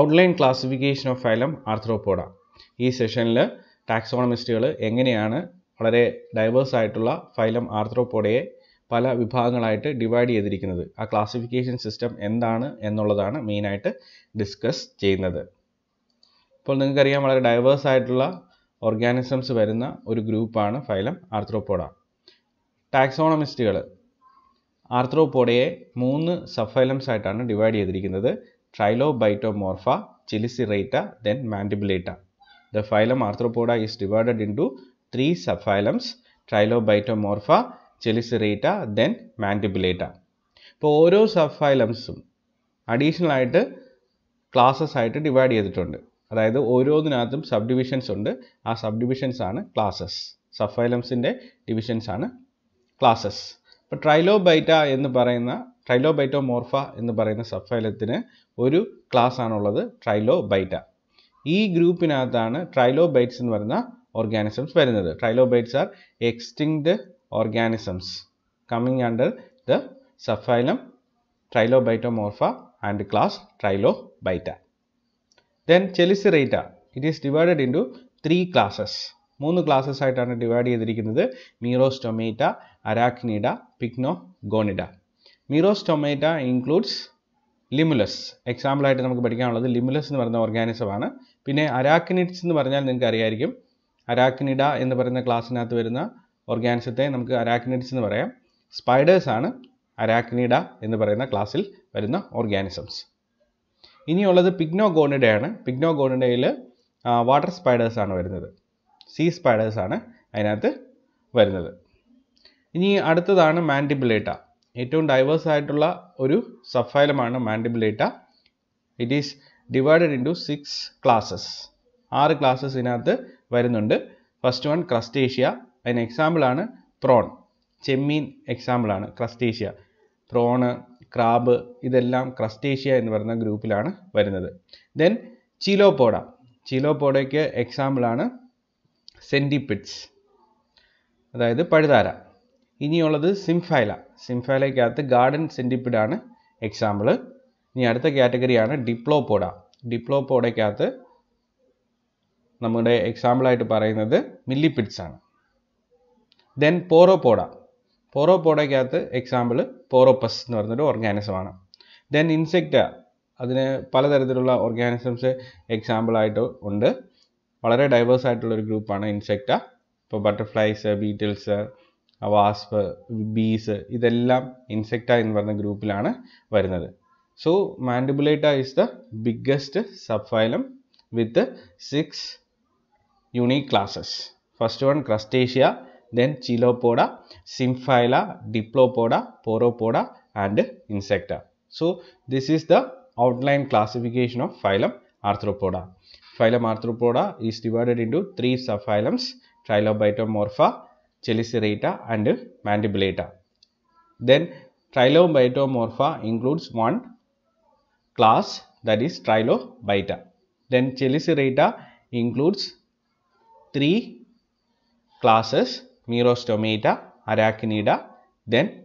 Outline classification of phylum Arthropoda ഈ സെഷനിൽ ടാക്സോണമിസ്റ്റുകൾ എങ്ങനെയാണ് വളരെ ഡൈവേഴ്സ് ആയിട്ടുള്ള ഫൈലം ആർത്രോപോഡയെ പല വിഭാഗങ്ങളായിട്ട് ഡിവൈഡ് ചെയ്തിരിക്കുന്നത് ആ ക്ലാസിഫിക്കേഷൻ സിസ്റ്റം എന്താണ് എന്നുള്ളതാണ് മെയിനായിട്ട് ഡിസ്കസ് ചെയ്യുന്നത് ഇപ്പോൾ നിങ്ങൾക്കറിയാം വളരെ ഡൈവേഴ്സ് ആയിട്ടുള്ള ഓർഗാനിസംസ് വരുന്ന ഒരു ഗ്രൂപ്പാണ് ഫൈലം ആർത്രോപോഡ ടാക്സോണമിസ്റ്റുകൾ ആർത്രോപോഡയെ മൂന്ന് സബ് ഫൈലംസ് ആയിട്ടാണ് ഡിവൈഡ് ചെയ്തിരിക്കുന്നത് Trilobitomorpha, Chelicirrhata, then Mandibulata. The phylum Arthropoda is divided into three subphylums, Trilobitomorpha, Chelicirrhata, then Mandibulata. ഇപ്പോൾ ഓരോ സബ് ഫൈലംസും അഡീഷണൽ ആയിട്ട് ക്ലാസ്സസ് ആയിട്ട് ഡിവൈഡ് ചെയ്തിട്ടുണ്ട് അതായത് ഓരോന്നിനകത്തും സബ് ഡിവിഷൻസ് ഉണ്ട് ആ സബ് ഡിവിഷൻസ് ആണ് ക്ലാസ്സസ് സബ് ഫൈലംസിൻ്റെ ഡിവിഷൻസ് ആണ് ക്ലാസ്സസ് ഇപ്പോൾ ട്രൈലോബൈറ്റ എന്ന് പറയുന്ന ട്രൈലോബൈറ്റോമോർഫ എന്ന് പറയുന്ന സബ് ഫൈലത്തിന് ഒരു ക്ലാസ് ആണുള്ളത് ട്രൈലോബൈറ്റ ഈ ഗ്രൂപ്പിനകത്താണ് ട്രൈലോബൈറ്റ്സ് എന്ന് പറയുന്ന ഓർഗാനിസംസ് വരുന്നത് trilobites are extinct organisms coming under the subphylum Trilobitomorpha and class Trilobita then Chelicerata it is divided into three classes മൂന്ന് ക്ലാസ്സസ് ആയിട്ടാണ് ഡിവൈഡ് ചെയ്തിരിക്കുന്നത് മീറോസ്റ്റൊമേറ്റ അരാക്നിഡ പിക്നോ ഗോണിഡ മീറോസ്റ്റൊമേറ്റ ഇൻക്ലൂഡ്സ് ലിമുലസ് എക്സാമ്പിളായിട്ട് നമുക്ക് പഠിക്കാനുള്ളത് ലിമുലസ് എന്ന് പറയുന്ന ഓർഗാനിസമാണ് പിന്നെ അരാക്കിനിഡ്സ് എന്ന് പറഞ്ഞാൽ നിങ്ങൾക്ക് അറിയായിരിക്കും അരാക്കിനിഡ എന്ന് പറയുന്ന ക്ലാസ്സിനകത്ത് വരുന്ന ഓർഗാനിസത്തെ നമുക്ക് അരാക്കിനിഡ്സ് എന്ന് പറയാം സ്പൈഡേഴ്സ് ആണ് അരാക്കിനിഡ എന്ന് പറയുന്ന ക്ലാസ്സിൽ വരുന്ന ഓർഗാനിസംസ് ഇനിയുള്ളത് പിഗ്നോഗോണിഡയാണ് പിഗ്നോഗോണിഡയിൽ വാട്ടർ സ്പൈഡേഴ്സ് ആണ് വരുന്നത് സീ സ്പൈഡേഴ്സ് ആണ് അതിനകത്ത് വരുന്നത് ഇനി അടുത്തതാണ് മാൻഡിബുലേറ്റ ഏറ്റവും ഡൈവേഴ്സ് ആയിട്ടുള്ള ഒരു സഫൈലമാണ് Mandibulata it is divided into six classes ആറ് ക്ലാസസ് ഇതിനകത്ത് വരുന്നുണ്ട് ഫസ്റ്റ് വൺ ക്രസ്റ്റേഷ്യ അതിന് എക്സാമ്പിളാണ് പ്രോൺ ചെമ്മീൻ എക്സാമ്പിളാണ് ക്രസ്റ്റേഷ്യ പ്രോണ് ക്രാബ് ഇതെല്ലാം ക്രസ്റ്റേഷ്യ എന്ന് പറയുന്ന ഗ്രൂപ്പിലാണ് വരുന്നത് ദെൻ ചിലോപോഡ ചിലോപോഡയ്ക്ക് എക്സാമ്പിളാണ് സെൻറ്റിപിഡ്സ് അതായത് പഴുതാര ഇനിയുള്ളത് സിംഫൈല സിംഫാലയ്ക്കകത്ത് ഗാർഡൻ സെൻറ്റിപ്പിഡാണ് എക്സാമ്പിൾ ഇനി അടുത്ത കാറ്റഗറിയാണ് ഡിപ്ലോപോഡ ഡിപ്ലോപോഡയ്ക്കകത്ത് നമ്മുടെ എക്സാമ്പിളായിട്ട് പറയുന്നത് മില്ലിപിറ്റ്സ് ആണ് ദെൻ പോറോപോഡ പോറോപോഡയ്ക്കകത്ത് എക്സാമ്പിൾ പോറോപ്പസ് എന്ന് പറഞ്ഞൊരു ഓർഗാനിസമാണ് ദെൻ ഇൻസെക്റ്റ അതിന് പലതരത്തിലുള്ള ഓർഗാനിസംസ് എക്സാമ്പിളായിട്ട് ഉണ്ട് വളരെ ഡൈവേഴ്സ് ആയിട്ടുള്ള ഒരു ഗ്രൂപ്പാണ് ഇൻസെക്റ്റ ഇപ്പോൾ ബട്ടർഫ്ലൈസ് ബീറ്റിൽസ് വാസ്പ് ബീസ് ഇതെല്ലാം ഇൻസെക്ട എന്ന് പറയുന്ന ഗ്രൂപ്പിലാണ് വരുന്നത് so Mandibulata is the biggest subphylum with six unique classes first one Crustacea then Chilopoda Symphyla Diplopoda Pauropoda and Insecta so this is the classification of phylum Arthropoda phylum Arthropoda is divided into three sub phylums Trilobitomorpha Chelicerata and Mandibulata. Then trilobitomorpha includes one class that is Trilobita. Then Chelicerata includes three classes Merostomata, Arachnida, then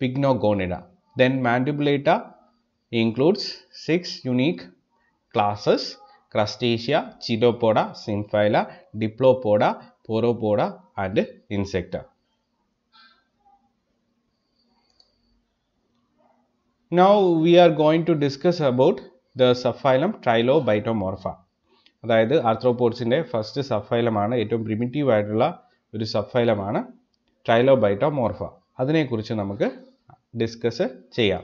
Pygnogonida. Then Mandibulata includes six unique classes Crustacea, Chidopoda, Symphyla, Diplopoda, poropoda and insecta. Now we are going to discuss about the subphylum Trilobitomorpha. അതായത് ആർത്രോപോഡ്സിൻ്റെ first സബ്ഫൈലമാണ് ഏറ്റവും primitive ആയിട്ടുള്ള ഒരു സബ്ഫൈലമാണ് ട്രൈലോബൈറ്റോമോർഫ അതിനെക്കുറിച്ച് നമുക്ക് discuss ചെയ്യാം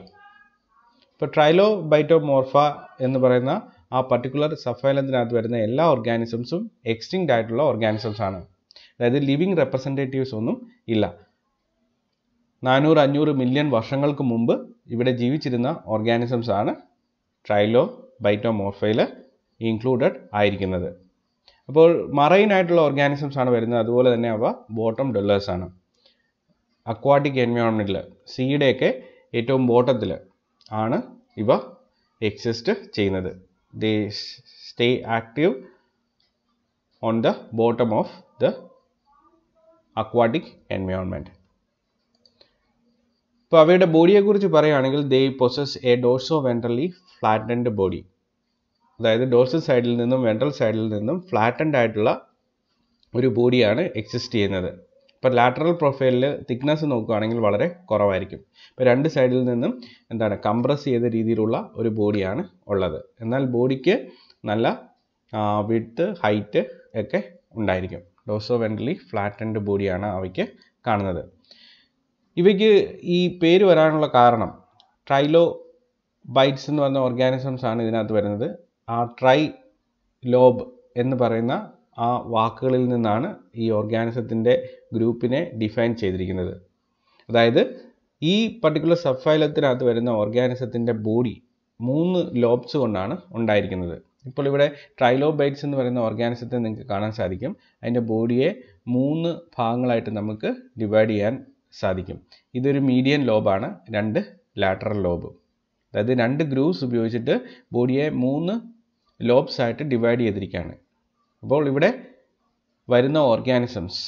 ഇപ്പോൾ ട്രൈലോബൈറ്റോമോർഫ എന്ന് പറയുന്ന ആ പർട്ടിക്കുലർ സബ്ഫൈലത്തിനകത്ത് വരുന്ന എല്ലാ ഓർഗാനിസംസും എക്സ്റ്റിങ്ക്റ്റ് ആയിട്ടുള്ള ഓർഗാനിസംസ് ആണ് അതായത് ലിവിങ് റെപ്രസെൻറ്റേറ്റീവ്സ് ഒന്നും ഇല്ല നാനൂറ് അഞ്ഞൂറ് മില്യൺ വർഷങ്ങൾക്ക് മുമ്പ് ഇവിടെ ജീവിച്ചിരുന്ന ഓർഗാനിസംസ് ആണ് ട്രൈലോ ബൈറ്റോമോർഫയിൽ ഇൻക്ലൂഡഡ് ആയിരിക്കുന്നത് അപ്പോൾ മറൈൻ ആയിട്ടുള്ള ഓർഗാനിസംസ് ആണ് വരുന്നത് അതുപോലെ തന്നെ അവ ബോട്ടം ഡൊല്ലേഴ്സ് ആണ് അക്വാട്ടിക് എൻവയോൺമെൻറ്റിൽ സീയുടെയൊക്കെ ഏറ്റവും ബോട്ടത്തിൽ ആണ് ഇവ എക്സിസ്റ്റ് ചെയ്യുന്നത് they stay active on the bottom of the aquatic environment ഇപ്പോൾ അവയുടെ ബോഡിയെക്കുറിച്ച് പറയുകയാണെങ്കിൽ they possess a dorso ventrally flattened body അതായത് ഡോർസൽ സൈഡിൽ നിന്നും വെൻട്രൽ സൈഡിൽ നിന്നും ഫ്ലാറ്റൻഡ് ആയിട്ടുള്ള ഒരു ബോഡിയാണ് എക്സിസ്റ്റ് ചെയ്യുന്നത് ഇപ്പോൾ ലാറ്ററൽ പ്രൊഫൈലിൽ തിക്നെസ് നോക്കുകയാണെങ്കിൽ വളരെ കുറവായിരിക്കും ഇപ്പോൾ രണ്ട് സൈഡിൽ നിന്നും എന്താണ് കംപ്രസ് ചെയ്ത രീതിയിലുള്ള ഒരു ബോഡിയാണ് ഉള്ളത് എന്നാൽ ബോഡിക്ക് നല്ല വിഡ്ത്ത് ഹൈറ്റ് ഒക്കെ ഉണ്ടായിരിക്കും ഡോസോ വെൻട്രലി ഫ്ലാറ്റൻഡ് ബോഡിയാണ് അവയ്ക്ക് കാണുന്നത് ഇവയ്ക്ക് ഈ പേര് വരാനുള്ള കാരണം ട്രൈലോ ബൈറ്റ്സ് എന്ന് പറഞ്ഞ ഓർഗാനിസംസ് ആണ് ഇതിനകത്ത് വരുന്നത് ആ ട്രൈ ലോബ് എന്ന് പറയുന്ന ആ വാക്കുകളിൽ നിന്നാണ് ഈ ഓർഗാനിസത്തിൻ്റെ ഗ്രൂപ്പിനെ ഡിഫൈൻ ചെയ്തിരിക്കുന്നത് അതായത് ഈ പർട്ടിക്കുലർ സഫൈലത്തിനകത്ത് വരുന്ന ഓർഗാനിസത്തിൻ്റെ ബോഡി മൂന്ന് ലോബ്സ് കൊണ്ടാണ് ഉണ്ടായിരിക്കുന്നത് ഇപ്പോൾ ഇവിടെ ട്രൈലോബൈറ്റ്സ് എന്ന് പറയുന്ന ഓർഗാനിസത്തെ നിങ്ങൾക്ക് കാണാൻ സാധിക്കും അതിൻ്റെ ബോഡിയെ മൂന്ന് ഭാഗങ്ങളായിട്ട് നമുക്ക് ഡിവൈഡ് ചെയ്യാൻ സാധിക്കും ഇതൊരു മീഡിയൻ ലോബാണ് രണ്ട് ലാറ്ററൽ ലോബ് അതായത് രണ്ട് ഗ്രൂവ്സ് ഉപയോഗിച്ചിട്ട് ബോഡിയെ മൂന്ന് ലോബ്സ് ആയിട്ട് ഡിവൈഡ് ചെയ്തിരിക്കുകയാണ് അപ്പോൾ ഇവിടെ വരുന്ന organisms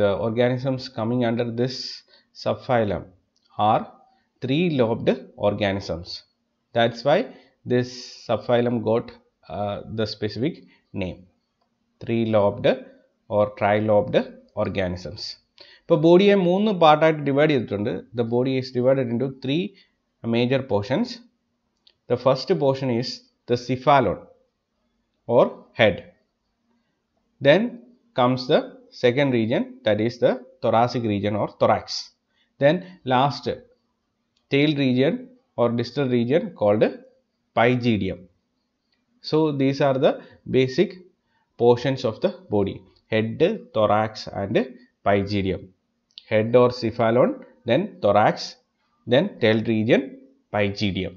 the organisms coming under this subphylum are three lobed organisms that's why this subphylum got Uh, the specific name. Three-lobed or trilobed organisms. The body is പാർട്ടായിട്ട് part divided. The body is divided into three major portions. The first portion is the cephalon or head. Then comes the second region that is the thoracic region or thorax. Then last tail region or distal region called pygidium. So, these are the basic portions of the body head, thorax and pygidium. Head or cephalon, then thorax, then tail region, pygidium.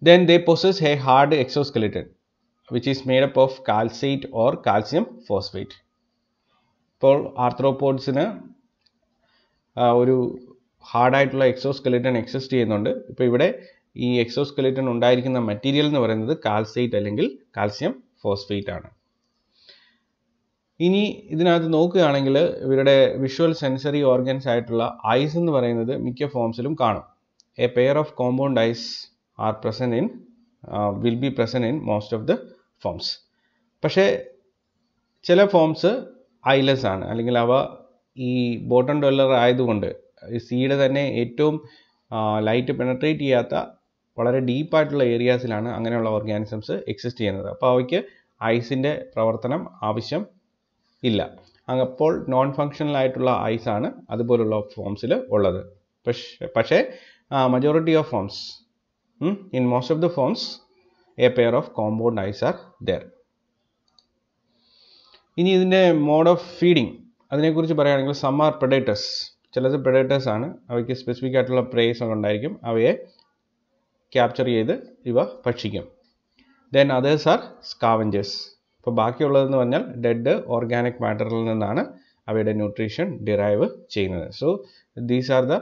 Then they possess a hard exoskeleton which is made up of calcite or calcium phosphate. ഇപ്പോൾ ആർത്രോപോഡ്സിന് ഒരു ഹാർഡായിട്ടുള്ള exoskeleton exist ചെയ്യുന്നുണ്ട് ഇപ്പോൾ ഇവിടെ ഈ എക്സോസ്കലേറ്റൺ ഉണ്ടായിരിക്കുന്ന material എന്ന് പറയുന്നത് calcite അല്ലെങ്കിൽ കാൽസ്യം ഫോസ്ഫേറ്റ് ആണ് ഇനി ഇതിനകത്ത് നോക്കുകയാണെങ്കിൽ ഇവരുടെ വിഷ്വൽ സെൻസറി ഓർഗൻസ് ആയിട്ടുള്ള ഐസ് എന്ന് പറയുന്നത് മിക്ക ഫോംസിലും കാണും a pair of compound eyes are present in will be present in most of the forms പക്ഷേ ചില ഫോംസ് ഐലെസ് ആണ് അല്ലെങ്കിൽ അവ ഈ ബോട്ടൺ ഡൊല്ലർ ആയതുകൊണ്ട് സീയുടെ തന്നെ ഏറ്റവും ലൈറ്റ് uh, പെനട്രേറ്റ് ചെയ്യാത്ത വളരെ ഡീപ്പായിട്ടുള്ള ഏരിയാസിലാണ് അങ്ങനെയുള്ള ഓർഗാനിസംസ് എക്സിസ്റ്റ് ചെയ്യുന്നത് അപ്പോൾ അവയ്ക്ക് ഐസിൻ്റെ പ്രവർത്തനം ആവശ്യം ഇല്ല അപ്പോൾ നോൺ ഫങ്ഷണൽ ആയിട്ടുള്ള ഐസ് ആണ് അതുപോലുള്ള ഫോംസിൽ ഉള്ളത് പക്ഷേ പക്ഷേ majority of forms in most of the forms a pair of compound eyes are there ഇനി ഇതിൻ്റെ മോഡ് ഓഫ് ഫീഡിങ് അതിനെക്കുറിച്ച് പറയുകയാണെങ്കിൽ സമ്മർ ആർ പ്രഡേറ്റേഴ്സ് ചിലത് പ്രഡേറ്റേഴ്സ് ആണ് അവയ്ക്ക് സ്പെസിഫിക് ആയിട്ടുള്ള പ്രേസ് ഉണ്ടായിരിക്കും അവയെ ക്യാപ്ചർ ചെയ്ത് ഇവ ഭക്ഷിക്കും ദെൻ അതേഴ്സ് ആർ സ്കാവഞ്ചേഴ്സ് ഇപ്പോൾ ബാക്കിയുള്ളതെന്ന് പറഞ്ഞാൽ ഡെഡ് ഓർഗാനിക് മാറ്ററിൽ നിന്നാണ് അവയുടെ ന്യൂട്രീഷൻ ഡിറൈവ് ചെയ്യുന്നത് so these are the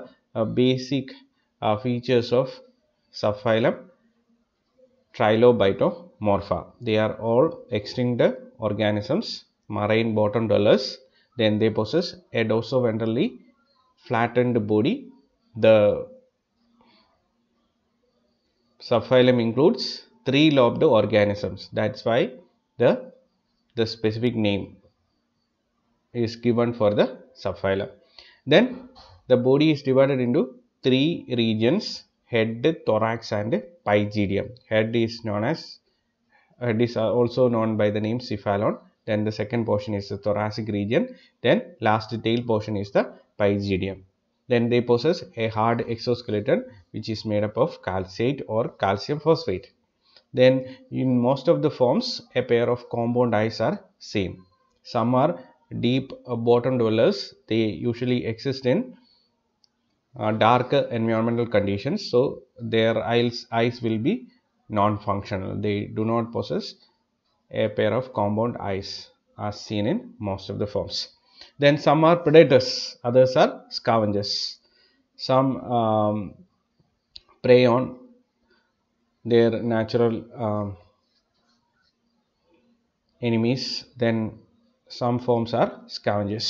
basic features of subphylum trilobeitomorpha. They are all extinct organisms, marine bottom dwellers. Then they possess a dorsoventral flattened body. The subphylum includes three lobed organisms that's why the the specific name is given for the subphylum then the body is divided into three regions head thorax and pygidium head is known as head is also known by the name cephalon then the second portion is the thoracic region then last tail portion is the pygidium then they possess a hard exoskeleton which is made up of calcite or calcium phosphate. Then in most of the forms a pair of compound eyes are same. Some are deep uh, bottom dwellers they usually exist in uh, dark environmental conditions so their eyes, eyes will be non-functional they do not possess a pair of compound eyes as seen in most of the forms then some are predators others are scavengers some um, prey on their natural um, enemies then some forms are scavengers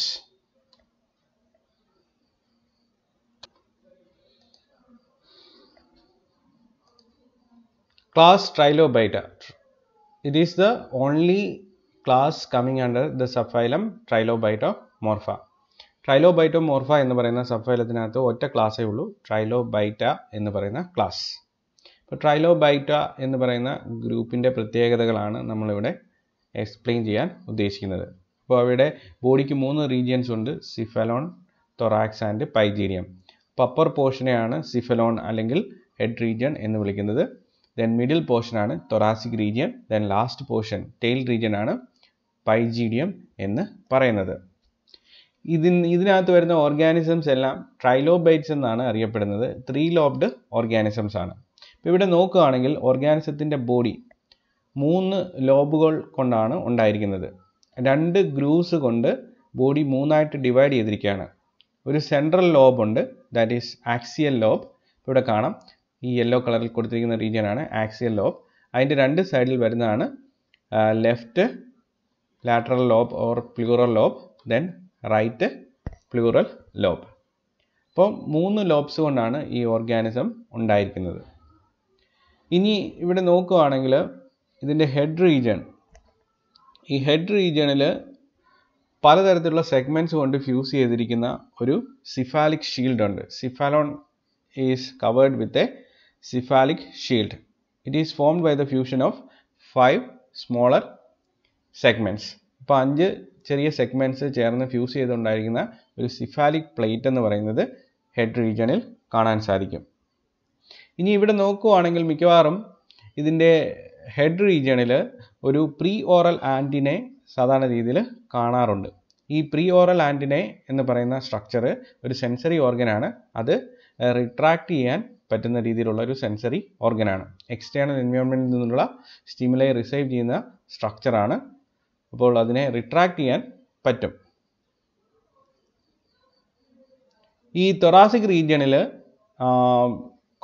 class trilobita it is the only class coming under the subphylum trilobita morpha Trilobitomorpha എന്ന് പറയുന്ന sub ഒറ്റ ക്ലാസ്സേ ഉള്ളൂ ട്രൈലോബൈറ്റ എന്ന് പറയുന്ന class അപ്പോൾ ട്രൈലോബൈറ്റ എന്ന് പറയുന്ന ഗ്രൂപ്പിൻ്റെ പ്രത്യേകതകളാണ് നമ്മളിവിടെ എക്സ്പ്ലെയിൻ ചെയ്യാൻ ഉദ്ദേശിക്കുന്നത് അപ്പോൾ അവിടെ ബോഡിക്ക് മൂന്ന് റീജിയൻസ് ഉണ്ട് സിഫലോൺ തൊറാക്സ് ആൻഡ് പൈജീരിയം അപ്പോൾ അപ്പർ പോർഷനെയാണ് സിഫലോൺ അല്ലെങ്കിൽ ഹെഡ് റീജിയൻ എന്ന് വിളിക്കുന്നത് ദെൻ മിഡിൽ പോർഷൻ ആണ് thoracic region then last portion tail region ആണ് പൈജീഡിയം എന്ന് പറയുന്നത് ഇതിന് ഇതിനകത്ത് വരുന്ന ഓർഗാനിസംസ് എല്ലാം ട്രൈലോബൈറ്റ്സ് എന്നാണ് അറിയപ്പെടുന്നത് ത്രീ ലോബ്ഡ് ഓർഗാനിസംസ് ആണ് ഇപ്പോൾ ഇവിടെ നോക്കുകയാണെങ്കിൽ ഓർഗാനിസത്തിൻ്റെ ബോഡി മൂന്ന് ലോബുകൾ കൊണ്ടാണ് ഉണ്ടായിരിക്കുന്നത് രണ്ട് ഗ്രൂവ്സ് കൊണ്ട് ബോഡി മൂന്നായിട്ട് ഡിവൈഡ് ചെയ്തിരിക്കുകയാണ് ഒരു സെൻട്രൽ ലോബ് ഉണ്ട് ദാറ്റ് ഈസ് ആക്സിയൽ ലോബ് ഇവിടെ കാണാം ഈ യെല്ലോ കളറിൽ കൊടുത്തിരിക്കുന്ന റീജിയനാണ് ആക്സിയൽ ലോബ് അതിൻ്റെ രണ്ട് സൈഡിൽ വരുന്നതാണ് left lateral lobe or pleural lobe then right pleural lobe അപ്പോൾ മൂന്ന് ലോബ്സ് കൊണ്ടാണ് ഈ ഓർഗാനിസം ഉണ്ടായിരിക്കുന്നത് ഇനി ഇവിടെ നോക്കുകയാണെങ്കിൽ ഇതിൻ്റെ ഹെഡ് റീജിയൺ ഈ ഹെഡ് റീജിയണിൽ പലതരത്തിലുള്ള സെഗ്മെൻറ്റ്സ് കൊണ്ട് ഫ്യൂസ് ചെയ്തിരിക്കുന്ന ഒരു സിഫാലിക് ഷീൽഡ് ഉണ്ട് cephalon is covered with a cephalic shield it is formed by the fusion of five smaller segments അപ്പോൾ അഞ്ച് ചെറിയ സെഗ്മെൻറ്റ്സ് ചേർന്ന് ഫ്യൂസ് ചെയ്തുണ്ടായിരിക്കുന്ന ഒരു സിഫാലിക് പ്ലേറ്റ് എന്ന് പറയുന്നത് ഹെഡ് റീജിയണിൽ കാണാൻ സാധിക്കും ഇനി ഇവിടെ നോക്കുവാണെങ്കിൽ മിക്കവാറും ഇതിൻ്റെ ഹെഡ് റീജിയണിൽ ഒരു പ്രീ ഓറൽ ആൻറ്റിനെ സാധാരണ രീതിയിൽ കാണാറുണ്ട് ഈ പ്രീ ഓറൽ ആൻറ്റിനെ എന്ന് പറയുന്ന സ്ട്രക്ചർ ഒരു സെൻസറി ഓർഗനാണ് അത് റിട്രാക്ട് ചെയ്യാൻ പറ്റുന്ന രീതിയിലുള്ള ഒരു സെൻസറി ഓർഗനാണ് എക്സ്റ്റേണൽ എൻവയോൺമെൻറ്റിൽ നിന്നുള്ള സ്റ്റിമുലൈ റിസൈവ് ചെയ്യുന്ന സ്ട്രക്ചറാണ് അപ്പോൾ അതിനെ റിട്രാക്ട് ചെയ്യാൻ പറ്റും ഈ തൊറാസിക് റീജിയണിൽ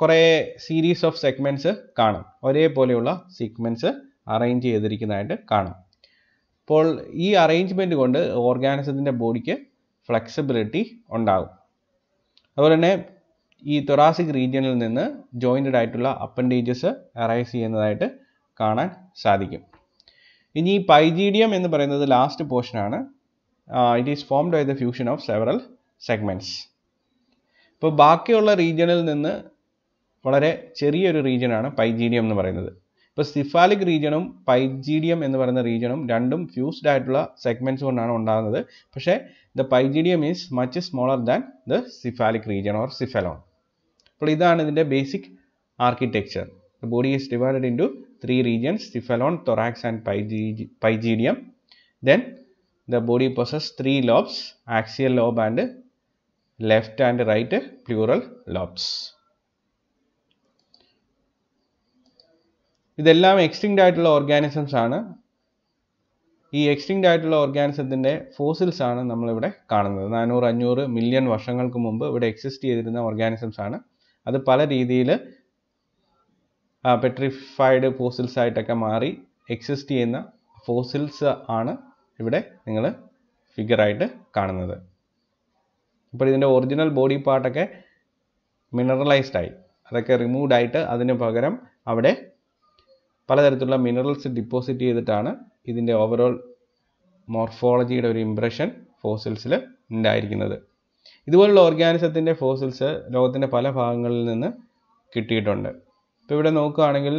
കുറേ സീരീസ് ഓഫ് സെഗ്മെൻറ്റ്സ് കാണാം ഒരേപോലെയുള്ള സെഗ്മെൻറ്റ്സ് അറേഞ്ച് ചെയ്തിരിക്കുന്നതായിട്ട് കാണാം അപ്പോൾ ഈ അറേഞ്ച്മെൻറ്റ് കൊണ്ട് ഓർഗാനിസത്തിൻ്റെ ബോഡിക്ക് ഫ്ലെക്സിബിലിറ്റി ഉണ്ടാകും അതുപോലെ തന്നെ ഈ തൊറാസിക് റീജിയണിൽ നിന്ന് ജോയിൻറ്റഡ് ആയിട്ടുള്ള അപ്പൻഡേജസ് അറൈസ് ചെയ്യുന്നതായിട്ട് കാണാൻ സാധിക്കും ഇനി ഈ പൈജീഡിയം എന്ന് പറയുന്നത് ലാസ്റ്റ് പോർഷൻ ആണ് it is formed by the fusion of several segments ഇപ്പോൾ ബാക്കിയുള്ള റീജിയണിൽ നിന്ന് വളരെ ചെറിയൊരു റീജിയനാണ് പൈജീഡിയം എന്ന് പറയുന്നത് ഇപ്പോൾ സിഫാലിക് റീജിയണും പൈജീഡിയം എന്ന് പറയുന്ന റീജിയണും രണ്ടും ഫ്യൂസ്ഡ് ആയിട്ടുള്ള സെഗ്മെന്റ്സ് കൊണ്ടാണ് ഉണ്ടാകുന്നത് പക്ഷേ the pygidium is much smaller than the cephalic region or cephalon അപ്പോൾ ഇതാണ് ഇതിൻ്റെ basic architecture the body is divided in three regions cephalon, thorax and pygidium. Then the body possesses three lobes, axial lobe and left and right pleural lobes. ഇതെല്ലാം എക്സ്റ്റിങ്ക്ഡ് ആയിട്ടുള്ള organisms ആണ് ഈ എക്സ്റ്റിങ്ക്ഡ് ആയിട്ടുള്ള ഓർഗാനിസത്തിൻ്റെ fossils ആണ് നമ്മളിവിടെ കാണുന്നത് നാനൂറ് അഞ്ഞൂറ് മില്യൺ വർഷങ്ങൾക്ക് മുമ്പ് ഇവിടെ എക്സിസ്റ്റ് ചെയ്തിരുന്ന ഓർഗാനിസംസ് ആണ് അത് പല രീതിയിൽ പെട്രിഫൈഡ് ഫോസിൽസ് ആയിട്ടൊക്കെ മാറി എക്സിസ്റ്റ് ചെയ്യുന്ന ഫോസിൽസ് ആണ് ഇവിടെ നിങ്ങൾ ഫിഗറായിട്ട് കാണുന്നത് ഇപ്പോൾ ഇതിൻ്റെ ഒറിജിനൽ ബോഡി പാർട്ടൊക്കെ മിനറലൈസ്ഡ് ആയി അതൊക്കെ റിമൂവ്ഡ് ആയിട്ട് അതിന് പകരം അവിടെ പലതരത്തിലുള്ള മിനറൽസ് ഡിപ്പോസിറ്റ് ചെയ്തിട്ടാണ് ഇതിൻ്റെ ഓവറോൾ മോർഫോളജിയുടെ ഒരു ഇംപ്രഷൻ ഫോസിൽസിൽ ഉണ്ടായിരിക്കുന്നത് ഇതുപോലുള്ള ഓർഗാനിസത്തിൻ്റെ ഫോസിൽസ് ലോകത്തിൻ്റെ പല ഭാഗങ്ങളിൽ നിന്ന് കിട്ടിയിട്ടുണ്ട് ഇപ്പോൾ ഇവിടെ നോക്കുകയാണെങ്കിൽ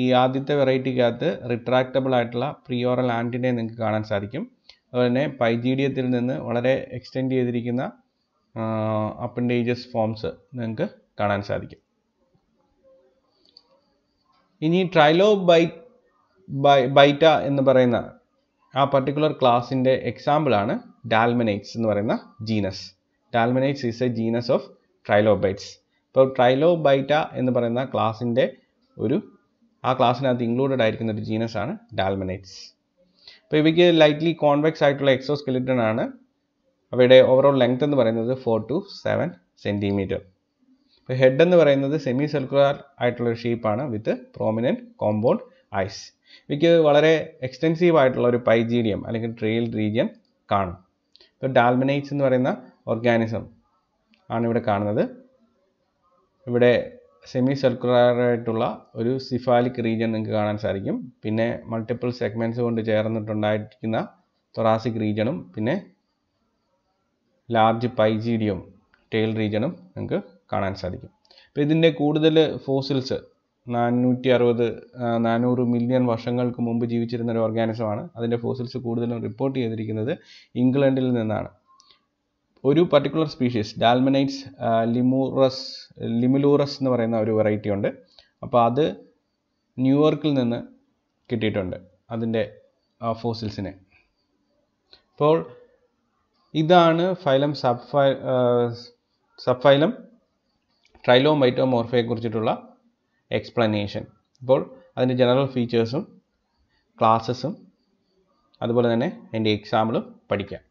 ഈ ആദ്യത്തെ വെറൈറ്റിക്കകത്ത് റിട്രാക്റ്റബിൾ ആയിട്ടുള്ള പ്രിയോറൽ ആൻറ്റിനെ നിങ്ങൾക്ക് കാണാൻ സാധിക്കും അതുപോലെ തന്നെ പൈജീഡിയത്തിൽ നിന്ന് വളരെ എക്സ്റ്റെൻഡ് ചെയ്തിരിക്കുന്ന അപ്പൻഡേജസ് ഫോംസ് നിങ്ങൾക്ക് കാണാൻ സാധിക്കും ഇനി ട്രൈലോ ബൈ ബൈറ്റ എന്ന് പറയുന്ന ആ പർട്ടിക്കുലർ ക്ലാസിൻ്റെ എക്സാമ്പിളാണ് ഡാൽമനേറ്റ്സ് എന്ന് പറയുന്ന genus Dalmanites is a genus of trilobites ഇപ്പോൾ ബൈറ്റ എന്ന് പറയുന്ന ക്ലാസിൻ്റെ ഒരു ആ ക്ലാസ്സിനകത്ത് ഇൻക്ലൂഡഡ് ആയിരിക്കുന്ന ഒരു ജീനസ് ആണ് ഡാൽമനേറ്റ്സ് അപ്പോൾ ഇവയ്ക്ക് ലൈറ്റ്ലി കോൺവെക്സ് ആയിട്ടുള്ള എക്സോ സ്കെലിറ്റൺ ആണ് അവയുടെ ഓവറോൾ ലെങ്ത് എന്ന് പറയുന്നത് ഫോർ ടു സെവൻ സെൻറ്റിമീറ്റർ ഇപ്പോൾ ഹെഡ് എന്ന് പറയുന്നത് സെമി സർക്കുലർ ആയിട്ടുള്ള ഒരു ഷേപ്പാണ് വിത്ത് പ്രോമിനൻറ്റ് കോമ്പൗണ്ട് ഐസ് ഇവയ്ക്ക് വളരെ എക്സ്റ്റെൻസീവ് ആയിട്ടുള്ള ഒരു പൈജീരിയം അല്ലെങ്കിൽ ട്രെയിൽ റീജിയൻ കാണും ഇപ്പോൾ ഡാൽമനേറ്റ്സ് എന്ന് പറയുന്ന ഓർഗാനിസം ആണ് ഇവിടെ കാണുന്നത് ഇവിടെ സെമി സർക്കുലറായിട്ടുള്ള ഒരു സിഫാലിക് റീജിയൻ നിങ്ങൾക്ക് കാണാൻ സാധിക്കും പിന്നെ മൾട്ടിപ്പിൾ സെഗ്മെൻസ് കൊണ്ട് ചേർന്നിട്ടുണ്ടായിരിക്കുന്ന തൊറാസിക് റീജിയണും പിന്നെ ലാർജ് പൈജീഡിയം ടെയിൽ റീജിയണും നിങ്ങൾക്ക് കാണാൻ സാധിക്കും അപ്പോൾ ഇതിൻ്റെ കൂടുതൽ ഫോസിൽസ് നാനൂറ്റി അറുപത് നാനൂറ് മില്യൺ വർഷങ്ങൾക്ക് മുമ്പ് ജീവിച്ചിരുന്ന ഒരു ഓർഗാനിസമാണ് അതിൻ്റെ ഫോസിൽസ് കൂടുതലും റിപ്പോർട്ട് ചെയ്തിരിക്കുന്നത് ഇംഗ്ലണ്ടിൽ നിന്നാണ് ഒരു പർട്ടിക്കുലർ സ്പീഷീസ് ഡാൽമനൈറ്റ്സ് ലിമൂറസ് ലിമിലൂറസ് എന്ന് പറയുന്ന ഒരു വെറൈറ്റി ഉണ്ട് അപ്പോൾ അത് ന്യൂയോർക്കിൽ നിന്ന് കിട്ടിയിട്ടുണ്ട് അതിൻ്റെ ഫോസിൽസിനെ അപ്പോൾ ഇതാണ് ഫൈലം സബ് ഫൈ സബ് ഫൈലം കുറിച്ചിട്ടുള്ള എക്സ്പ്ലനേഷൻ അപ്പോൾ അതിൻ്റെ ജനറൽ ഫീച്ചേഴ്സും ക്ലാസ്സസും അതുപോലെ തന്നെ എൻ്റെ എക്സാമ്പിളും പഠിക്കാം